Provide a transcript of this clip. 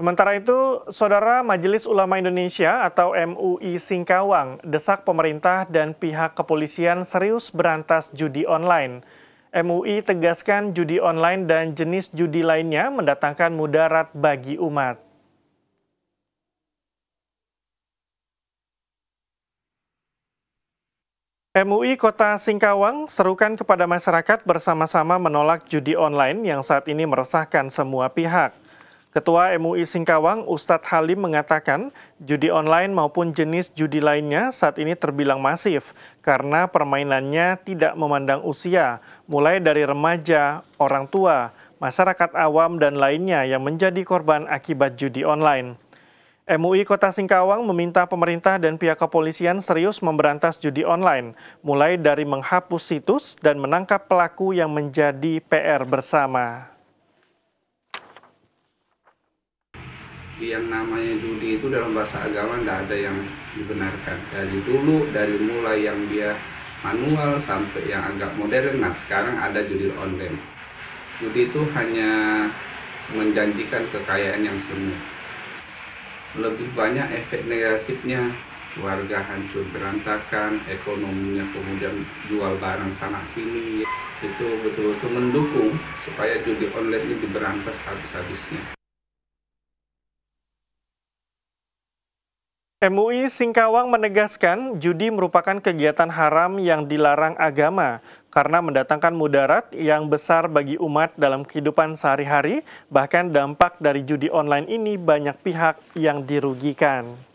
Sementara itu, Saudara Majelis Ulama Indonesia atau MUI Singkawang desak pemerintah dan pihak kepolisian serius berantas judi online. MUI tegaskan judi online dan jenis judi lainnya mendatangkan mudarat bagi umat. MUI Kota Singkawang serukan kepada masyarakat bersama-sama menolak judi online yang saat ini meresahkan semua pihak. Ketua MUI Singkawang Ustadz Halim mengatakan judi online maupun jenis judi lainnya saat ini terbilang masif karena permainannya tidak memandang usia, mulai dari remaja, orang tua, masyarakat awam dan lainnya yang menjadi korban akibat judi online. MUI Kota Singkawang meminta pemerintah dan pihak kepolisian serius memberantas judi online, mulai dari menghapus situs dan menangkap pelaku yang menjadi PR bersama. yang namanya judi itu dalam bahasa agama tidak ada yang dibenarkan dari dulu dari mulai yang dia manual sampai yang agak modern nah sekarang ada judi online judi itu hanya menjanjikan kekayaan yang semu lebih banyak efek negatifnya warga hancur berantakan ekonominya kemudian jual barang sana sini itu betul-betul mendukung supaya judi online ini diberantas habis-habisnya MUI Singkawang menegaskan judi merupakan kegiatan haram yang dilarang agama karena mendatangkan mudarat yang besar bagi umat dalam kehidupan sehari-hari, bahkan dampak dari judi online ini banyak pihak yang dirugikan.